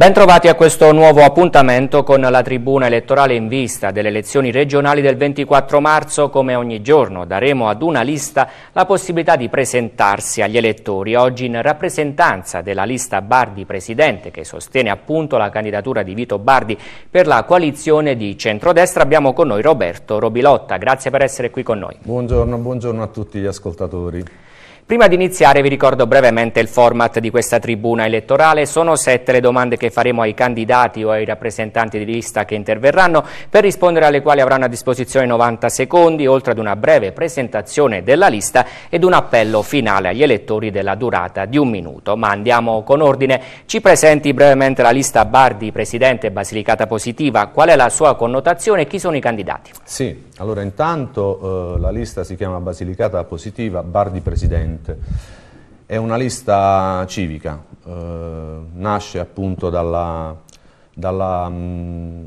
Bentrovati a questo nuovo appuntamento con la tribuna elettorale in vista delle elezioni regionali del 24 marzo. Come ogni giorno daremo ad una lista la possibilità di presentarsi agli elettori. Oggi in rappresentanza della lista Bardi Presidente che sostiene appunto la candidatura di Vito Bardi per la coalizione di centrodestra abbiamo con noi Roberto Robilotta. Grazie per essere qui con noi. Buongiorno, buongiorno a tutti gli ascoltatori. Prima di iniziare vi ricordo brevemente il format di questa tribuna elettorale. Sono sette le domande che faremo ai candidati o ai rappresentanti di lista che interverranno, per rispondere alle quali avranno a disposizione 90 secondi, oltre ad una breve presentazione della lista ed un appello finale agli elettori della durata di un minuto. Ma andiamo con ordine. Ci presenti brevemente la lista Bardi, Presidente Basilicata Positiva. Qual è la sua connotazione e chi sono i candidati? Sì, allora intanto eh, la lista si chiama Basilicata Positiva, Bardi Presidente sicuramente. È una lista civica, eh, nasce appunto dalla, dalla mh, mm,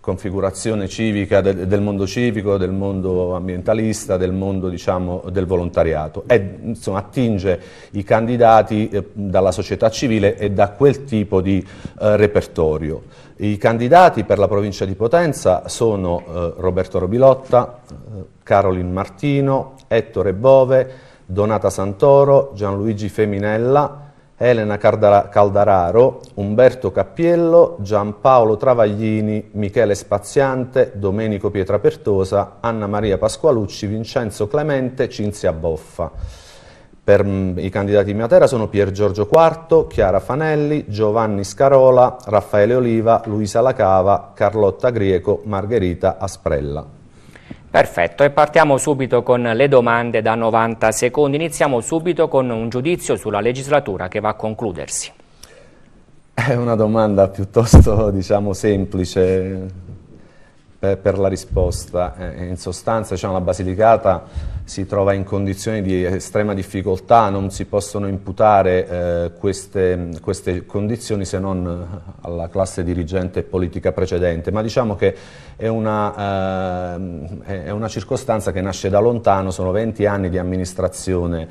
configurazione civica del, del, mondo civico, del mondo ambientalista, del mondo diciamo, del volontariato. E, insomma, attinge i candidati eh, dalla società civile e da quel tipo di eh, repertorio. I candidati per la provincia di Potenza sono eh, Roberto Robilotta, eh, Caroline Martino, Ettore Bove, Donata Santoro, Gianluigi Feminella, Elena Caldararo, Umberto Cappiello, Giampaolo Travaglini, Michele Spaziante, Domenico Pietrapertosa, Anna Maria Pasqualucci, Vincenzo Clemente, Cinzia Boffa. Per mm, i candidati in mia terra sono Pier Giorgio Quarto, Chiara Fanelli, Giovanni Scarola, Raffaele Oliva, Luisa Lacava, Carlotta Grieco, Margherita Asprella. Perfetto, e partiamo subito con le domande da 90 secondi. Iniziamo subito con un giudizio sulla legislatura che va a concludersi. È una domanda piuttosto, diciamo, semplice per, per la risposta. Eh, in sostanza diciamo, la Basilicata si trova in condizioni di estrema difficoltà, non si possono imputare eh, queste, queste, condizioni se non eh, alla classe dirigente politica precedente, ma diciamo che è una, eh, è una circostanza che nasce da lontano, sono 20 anni di amministrazione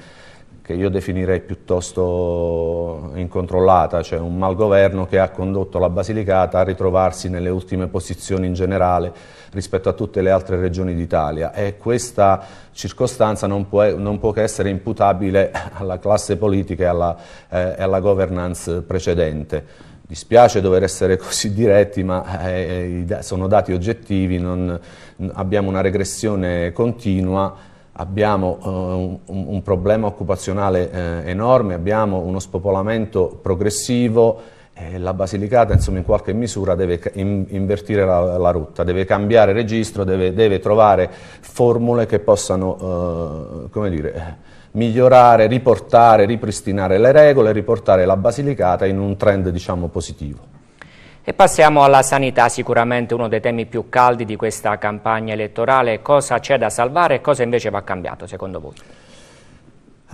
che io definirei piuttosto incontrollata, cioè un malgoverno che ha condotto la Basilicata a ritrovarsi nelle ultime posizioni in generale rispetto a tutte le altre regioni d'Italia e questa circostanza non può, non può, che essere imputabile alla classe politica e alla, eh, alla governance precedente dispiace dover essere così diretti, ma eh, eh sono dati oggettivi, non, abbiamo una regressione continua abbiamo eh, un, un, problema occupazionale eh, enorme, abbiamo uno spopolamento progressivo, eh, la Basilicata insomma, in qualche misura deve in, invertire la, la, rotta, deve cambiare registro, deve, deve trovare formule che possano eh, dire, migliorare, riportare, ripristinare le regole, riportare la Basilicata in un trend diciamo, positivo. E passiamo alla sanità, sicuramente uno dei temi più caldi di questa campagna elettorale. Cosa c'è da salvare e cosa invece va cambiato secondo voi?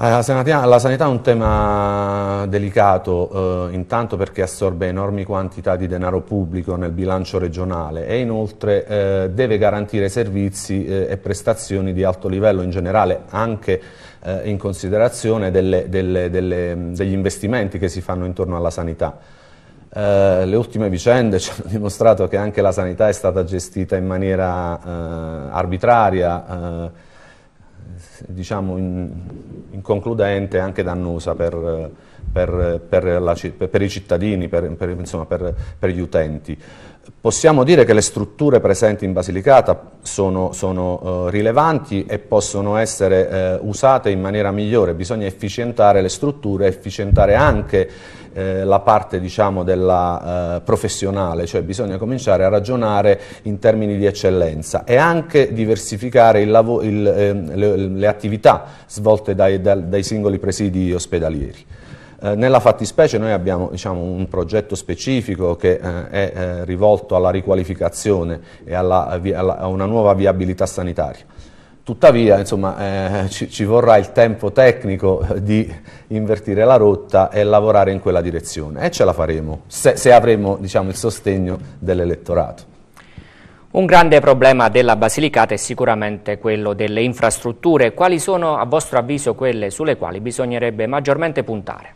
Eh, la sanità, la sanità è un tema delicato, eh, intanto perché assorbe enormi quantità di denaro pubblico nel bilancio regionale e inoltre eh, deve garantire servizi eh, e prestazioni di alto livello in generale, anche eh, in considerazione delle, delle, delle, degli investimenti che si fanno intorno alla sanità. Eh, le ultime vicende ci hanno dimostrato che anche la sanità è stata gestita in maniera eh, arbitraria, eh, diciamo in, inconcludente e anche dannosa per, eh, per, per, la, per i cittadini, per, insomma, per, gli utenti. Possiamo dire che le strutture presenti in Basilicata sono, sono eh, rilevanti e possono essere eh, usate in maniera migliore, bisogna efficientare le strutture, efficientare anche eh, la parte diciamo, della, eh, professionale, cioè bisogna cominciare a ragionare in termini di eccellenza e anche diversificare il il, ehm, le, le, attività svolte dai, dai singoli presidi ospedalieri. Eh, nella fattispecie noi abbiamo diciamo, un progetto specifico che eh, è eh, rivolto alla riqualificazione e alla, alla, a una nuova viabilità sanitaria. Tuttavia insomma, eh, ci, ci, vorrà il tempo tecnico di invertire la rotta e lavorare in quella direzione e ce la faremo se, se avremo diciamo, il sostegno dell'elettorato. Un grande problema della Basilicata è sicuramente quello delle infrastrutture. Quali sono a vostro avviso quelle sulle quali bisognerebbe maggiormente puntare?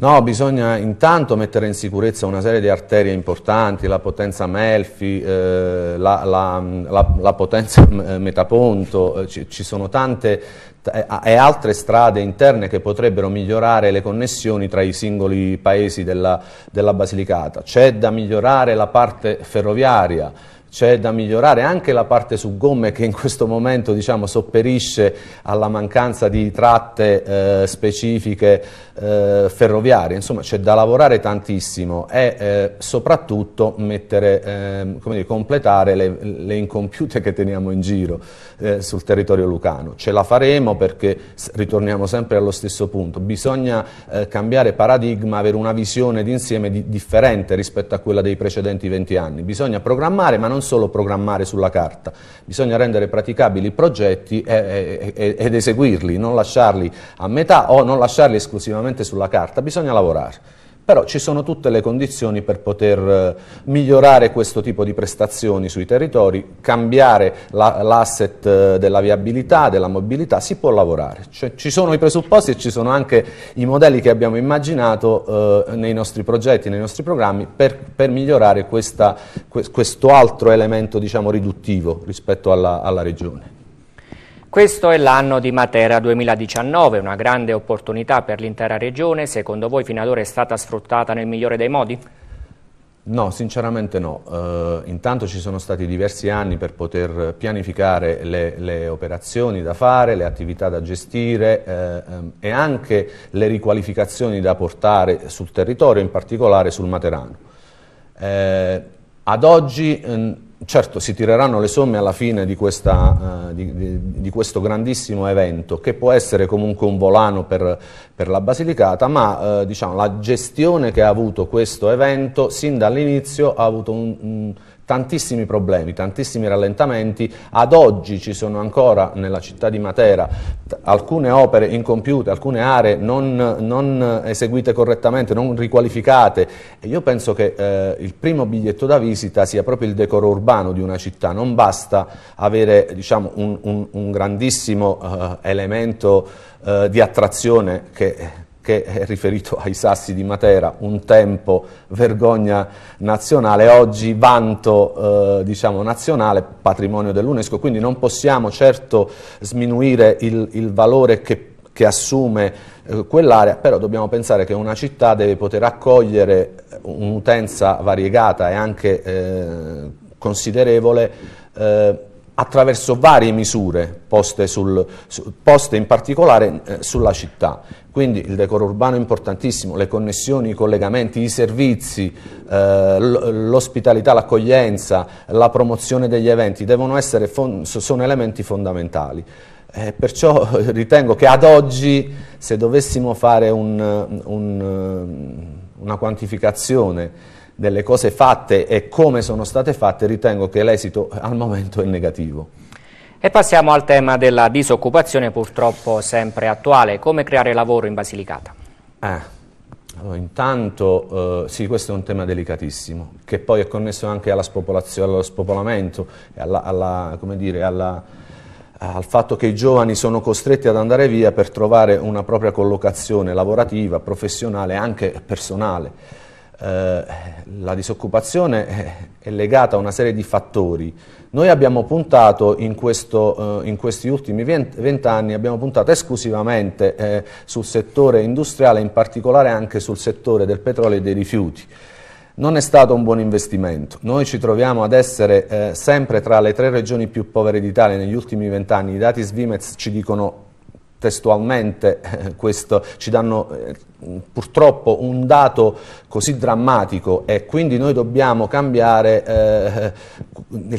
No, bisogna intanto mettere in sicurezza una serie di arterie importanti, la potenza Melfi, eh, la, la, la, la, potenza eh, Metaponto, eh, ci, ci, sono tante eh, e altre strade interne che potrebbero migliorare le connessioni tra i singoli paesi della, della Basilicata. C'è da migliorare la parte ferroviaria c'è da migliorare anche la parte su gomme che in questo momento diciamo, sopperisce alla mancanza di tratte eh, specifiche eh, ferroviarie, insomma c'è da lavorare tantissimo e eh, soprattutto mettere, ehm, dire, completare le, le, incompiute che teniamo in giro eh, sul territorio lucano. Ce la faremo perché ritorniamo sempre allo stesso punto, bisogna eh, cambiare paradigma, avere una visione d'insieme di, differente rispetto a quella dei precedenti 20 anni, bisogna programmare ma non non solo programmare sulla carta, bisogna rendere praticabili i progetti e, e, ed eseguirli, non lasciarli a metà o non lasciarli esclusivamente sulla carta, bisogna lavorare però ci sono tutte le condizioni per poter eh, migliorare questo tipo di prestazioni sui territori, cambiare l'asset la, eh, della viabilità, della mobilità, si può lavorare. Cioè, ci sono i presupposti e ci sono anche i modelli che abbiamo immaginato eh, nei nostri progetti, nei nostri programmi per, per migliorare questa, questo altro elemento diciamo, riduttivo rispetto alla, alla regione. Questo è l'anno di Matera 2019, una grande opportunità per l'intera regione. Secondo voi fino ad ora è stata sfruttata nel migliore dei modi? No, sinceramente no. Uh, intanto ci sono stati diversi anni per poter pianificare le, le operazioni da fare, le attività da gestire eh, um, e anche le riqualificazioni da portare sul territorio, in particolare sul Materano. Eh, ad oggi... Um, certo si tireranno le somme alla fine di, questa, eh, di, di, di, questo grandissimo evento che può essere comunque un volano per, per la Basilicata, ma eh, diciamo, la gestione che ha avuto questo evento sin dall'inizio ha avuto un, un tantissimi problemi, tantissimi rallentamenti, ad oggi ci sono ancora nella città di Matera alcune opere incompiute, alcune aree non, non eseguite correttamente, non riqualificate e io penso che eh, il primo biglietto da visita sia proprio il decoro urbano di una città, non basta avere diciamo, un, un, un, grandissimo eh, elemento eh, di attrazione che che è riferito ai sassi di Matera, un tempo vergogna nazionale, oggi vanto eh, diciamo, nazionale, patrimonio dell'UNESCO, quindi non possiamo certo sminuire il, il valore che, che assume eh, quell'area, però dobbiamo pensare che una città deve poter accogliere un'utenza variegata e anche eh, considerevole eh, attraverso varie misure poste, sul, su, poste in particolare eh, sulla città. Quindi il decoro urbano è importantissimo, le connessioni, i collegamenti, i servizi, eh, l'ospitalità, l'accoglienza, la promozione degli eventi devono sono elementi fondamentali. Eh, perciò ritengo che ad oggi se dovessimo fare un, un, una quantificazione delle cose fatte e come sono state fatte, ritengo che l'esito al momento è negativo. E passiamo al tema della disoccupazione purtroppo sempre attuale, come creare lavoro in Basilicata? Eh, allora, intanto eh, sì, questo è un tema delicatissimo, che poi è connesso anche allo spopolamento e alla, alla, dire, alla, al fatto che i giovani sono costretti ad andare via per trovare una propria collocazione lavorativa, professionale e anche personale. Eh, la disoccupazione eh, è legata a una serie di fattori. Noi abbiamo puntato in, questo, eh, in questi ultimi vent'anni, abbiamo puntato esclusivamente eh, sul settore industriale, in particolare anche sul settore del petrolio e dei rifiuti. Non è stato un buon investimento. Noi ci troviamo ad essere eh, sempre tra le tre regioni più povere d'Italia negli ultimi vent'anni. I dati Svimez ci dicono testualmente eh, questo, ci danno eh, purtroppo un dato così drammatico e quindi noi dobbiamo cambiare eh, eh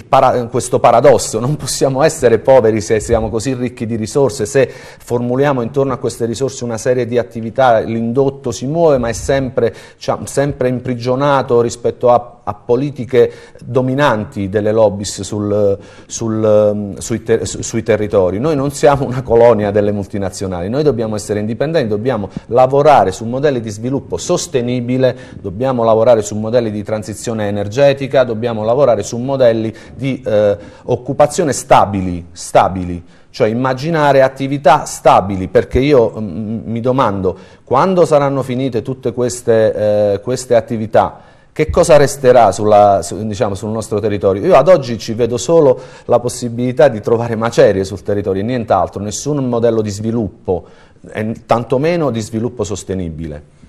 para questo paradosso, non possiamo essere poveri se siamo così ricchi di risorse, se formuliamo intorno a queste risorse una serie di attività, l'indotto si muove ma è sempre, cioè, sempre imprigionato rispetto a, a, politiche dominanti delle lobby sul, sul, sui, ter sui territori. Noi non siamo una colonia delle multinazionali, noi dobbiamo essere indipendenti, dobbiamo lavorare lavorare su modelli di sviluppo sostenibile, dobbiamo lavorare su modelli di transizione energetica, dobbiamo lavorare su modelli di eh, occupazione stabili, stabili cioè immaginare attività stabili, perché io mh, mm, mi domando quando saranno finite tutte queste, eh, queste attività, che cosa resterà sulla, su, diciamo, sul nostro territorio? Io ad oggi ci vedo solo la possibilità di trovare macerie sul territorio, e nient'altro, nessun modello di sviluppo, eh, tantomeno di sviluppo sostenibile.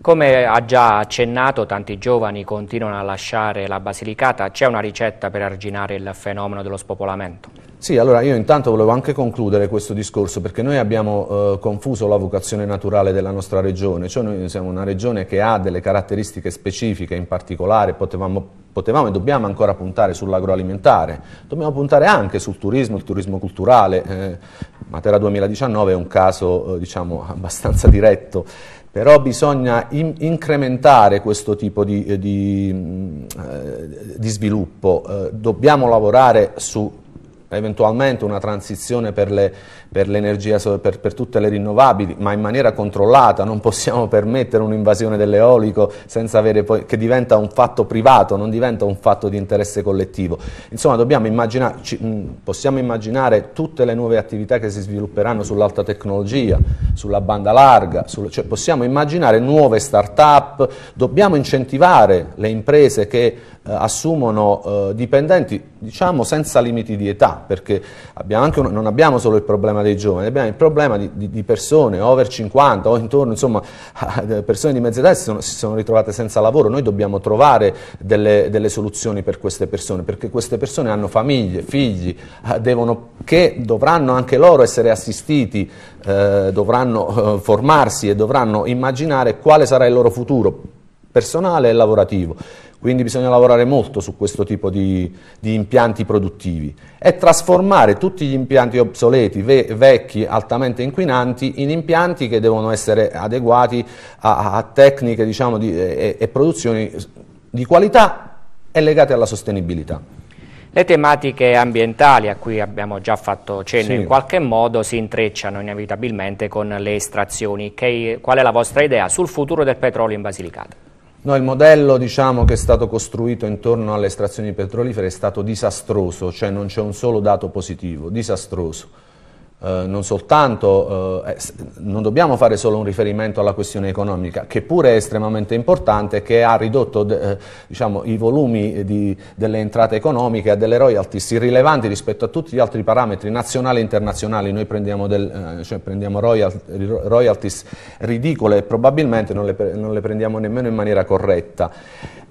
Come ha già accennato, tanti giovani continuano a lasciare la Basilicata, c'è una ricetta per arginare il fenomeno dello spopolamento? Sì, allora io intanto volevo anche concludere questo discorso perché noi abbiamo eh, confuso la vocazione naturale della nostra regione, cioè noi siamo una regione che ha delle caratteristiche specifiche, in particolare potevamo, potevamo e dobbiamo ancora puntare sull'agroalimentare, dobbiamo puntare anche sul turismo, il turismo culturale, eh, Matera 2019 è un caso eh, diciamo abbastanza diretto però bisogna in incrementare questo tipo di, di, mm, eh, di sviluppo, eh, dobbiamo lavorare su eventualmente una transizione per, le, per l'energia, per, per, tutte le rinnovabili, ma in maniera controllata, non possiamo permettere un'invasione dell'eolico poi, che diventa un fatto privato, non diventa un fatto di interesse collettivo. Insomma, immaginare, mm, possiamo immaginare tutte le nuove attività che si svilupperanno sull'alta tecnologia, sulla banda larga, sul, cioè possiamo immaginare nuove start-up, dobbiamo incentivare le imprese che eh, assumono eh, dipendenti, diciamo senza limiti di età, perché abbiamo un, non abbiamo solo il problema dei giovani, abbiamo il problema di, di, di persone over 50 o intorno, insomma, eh, persone di mezza età si sono, si sono ritrovate senza lavoro, noi dobbiamo trovare delle, delle soluzioni per queste persone, perché queste persone hanno famiglie, figli, eh, devono, che dovranno anche loro essere assistiti eh, dovranno eh, formarsi e dovranno immaginare quale sarà il loro futuro personale e lavorativo. Quindi bisogna lavorare molto su questo tipo di, di impianti produttivi e trasformare tutti gli impianti obsoleti, ve, vecchi, altamente inquinanti in impianti che devono essere adeguati a, a tecniche diciamo, di, e, e produzioni di qualità e legate alla sostenibilità. Le tematiche ambientali a cui abbiamo già fatto cenno sì. in qualche modo si intrecciano inevitabilmente con le estrazioni. Che, qual è la vostra idea sul futuro del petrolio in Basilicata? No, il modello diciamo, che è stato costruito intorno alle estrazioni petrolifere è stato disastroso, cioè non c'è un solo dato positivo, disastroso. Eh, non soltanto, eh, eh non dobbiamo fare solo un riferimento alla questione economica, che pure è estremamente importante, che ha ridotto de, eh, diciamo, i volumi di, delle entrate economiche a delle royalties irrilevanti rispetto a tutti gli altri parametri nazionali e internazionali. Noi prendiamo, del, eh, cioè prendiamo royal, royalties ridicole e probabilmente non le, non le prendiamo nemmeno in maniera corretta.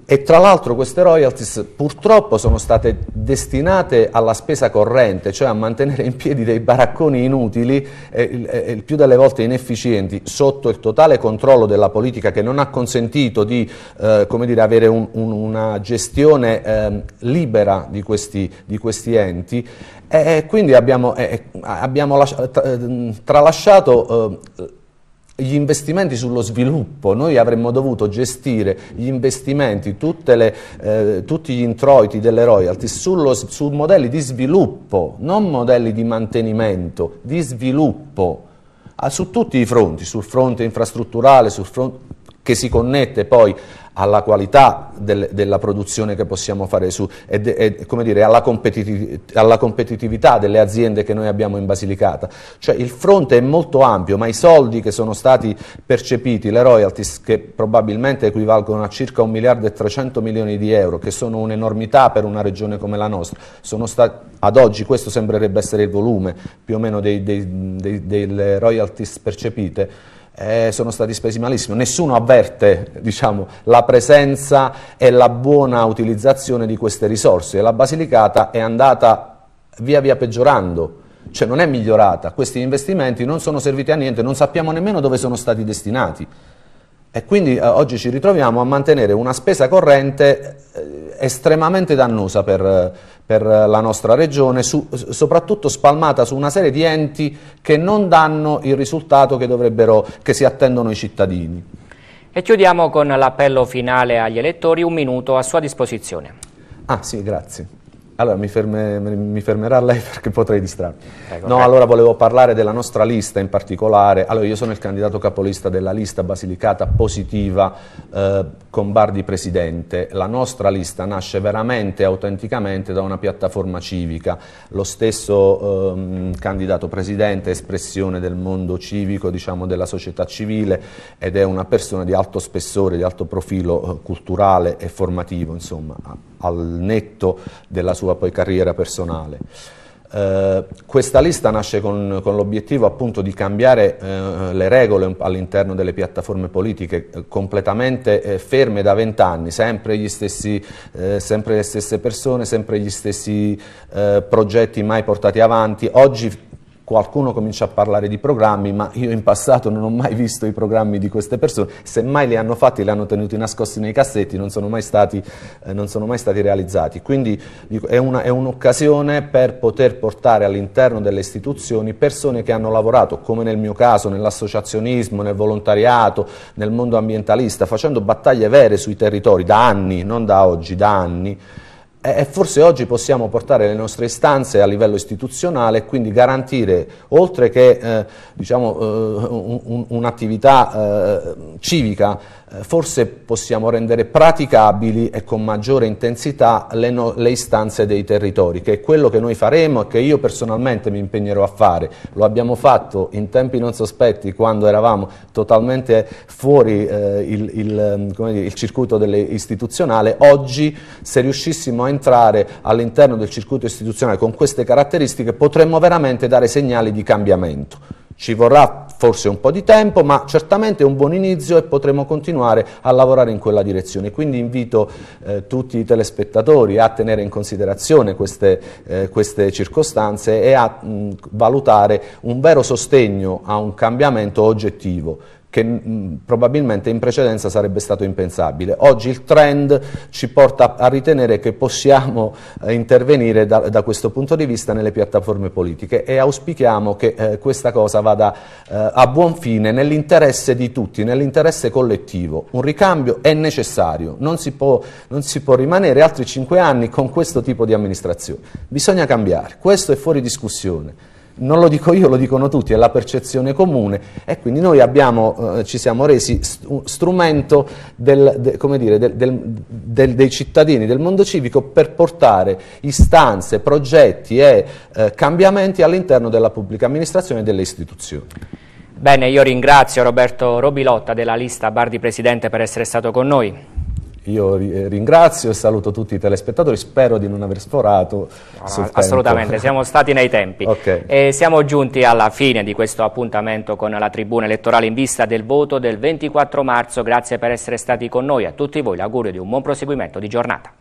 E tra l'altro queste royalties purtroppo sono state destinate alla spesa corrente, cioè a mantenere in piedi dei baracconi inutili e eh, il più delle volte inefficienti sotto il totale controllo della politica che non ha consentito di eh, dire, avere un, un, una gestione eh, libera di questi, di questi enti e quindi abbiamo, abbiamo lascia, ehm, tralasciato ehm, gli investimenti sullo sviluppo, noi avremmo dovuto gestire gli investimenti, le, eh, tutti gli introiti delle royalties sullo, su modelli di sviluppo, non modelli di mantenimento, di sviluppo, ah, su tutti i fronti, sul fronte infrastrutturale, sul fronte che si connette poi alla qualità del, della produzione che possiamo fare su, e, e dire, alla, competitiv- alla, competitività delle aziende che noi abbiamo in Basilicata. Cioè il fronte è molto ampio, ma i soldi che sono stati percepiti, le royalties che probabilmente equivalgono a circa 1 miliardo e 300 milioni di euro, che sono un'enormità per una regione come la nostra, stati, ad oggi questo sembrerebbe essere il volume più o meno dei, dei, dei, delle royalties percepite eh, sono stati spesi malissimo. Nessuno avverte diciamo, la presenza e la buona utilizzazione di queste risorse. La Basilicata è andata via via peggiorando, cioè non è migliorata. Questi investimenti non sono serviti a niente, non sappiamo nemmeno dove sono stati destinati. E quindi eh, oggi ci ritroviamo a mantenere una spesa corrente eh, estremamente dannosa per, per la nostra regione, su, soprattutto spalmata su una serie di enti che non danno il risultato che, che si attendono i cittadini. E chiudiamo con l'appello finale agli elettori, un minuto a sua disposizione. Ah sì, grazie. Allora mi, ferme, mi, fermerà lei perché potrei distrarmi. Ecco, no, ecco. allora volevo parlare della nostra lista in particolare. Allora io sono il candidato capolista della lista Basilicata positiva eh, con Bardi presidente. La nostra lista nasce veramente autenticamente da una piattaforma civica. Lo stesso eh, candidato presidente è espressione del mondo civico, diciamo della società civile ed è una persona di alto spessore, di alto profilo eh, culturale e formativo, insomma, al netto della sua poi carriera personale. Eh, questa lista nasce con, con l'obiettivo appunto di cambiare eh, le regole all'interno delle piattaforme politiche eh, completamente eh, ferme da vent'anni, sempre, eh, sempre, le stesse persone, sempre gli stessi eh, progetti mai portati avanti. Oggi qualcuno comincia a parlare di programmi, ma io in passato non ho mai visto i programmi di queste persone, semmai li hanno fatti, li hanno tenuti nascosti nei cassetti, non sono mai stati, eh, non sono mai stati realizzati. Quindi dico, è, un'occasione un per poter portare all'interno delle istituzioni persone che hanno lavorato, come nel mio caso, nell'associazionismo, nel volontariato, nel mondo ambientalista, facendo battaglie vere sui territori da anni, non da oggi, da anni. E forse oggi possiamo portare le nostre istanze a livello istituzionale e quindi garantire, oltre che eh, diciamo, eh, un'attività un eh, civica, eh, forse possiamo rendere praticabili e con maggiore intensità le, no, le, istanze dei territori, che è quello che noi faremo e che io personalmente mi impegnerò a fare. Lo abbiamo fatto in tempi non sospetti quando eravamo totalmente fuori eh, il, il, ehm, dire, il, circuito istituzionale, oggi se riuscissimo a entrare all'interno del circuito istituzionale con queste caratteristiche potremmo veramente dare segnali di cambiamento. Ci vorrà forse un po' di tempo, ma certamente è un buon inizio e potremo continuare a lavorare in quella direzione. Quindi invito eh, tutti i telespettatori a tenere in considerazione queste, eh, queste circostanze e a mh, valutare un vero sostegno a un cambiamento oggettivo che mm, probabilmente in precedenza sarebbe stato impensabile. Oggi il trend ci porta a ritenere che possiamo eh, intervenire da, da, questo punto di vista nelle piattaforme politiche e auspichiamo che eh, questa cosa vada eh, a buon fine nell'interesse di tutti, nell'interesse collettivo. Un ricambio è necessario, non si può, non si può rimanere altri cinque anni con questo tipo di amministrazione. Bisogna cambiare, questo è fuori discussione non lo dico io, lo dicono tutti, è la percezione comune e quindi noi abbiamo, eh, ci siamo resi st- strumento del, de, dire, del, del, dei cittadini del mondo civico per portare istanze, progetti e eh, cambiamenti all'interno della pubblica amministrazione e delle istituzioni. Bene, io ringrazio Roberto Robilotta della lista Bardi Presidente per essere stato con noi. Io eh, ringrazio e saluto tutti i telespettatori, spero di non aver sforato. No, no, assolutamente, tempo. siamo stati nei tempi. Okay. E siamo giunti alla fine di questo appuntamento con la tribuna elettorale in vista del voto del 24 marzo. Grazie per essere stati con noi. A tutti voi l'augurio di un buon proseguimento di giornata.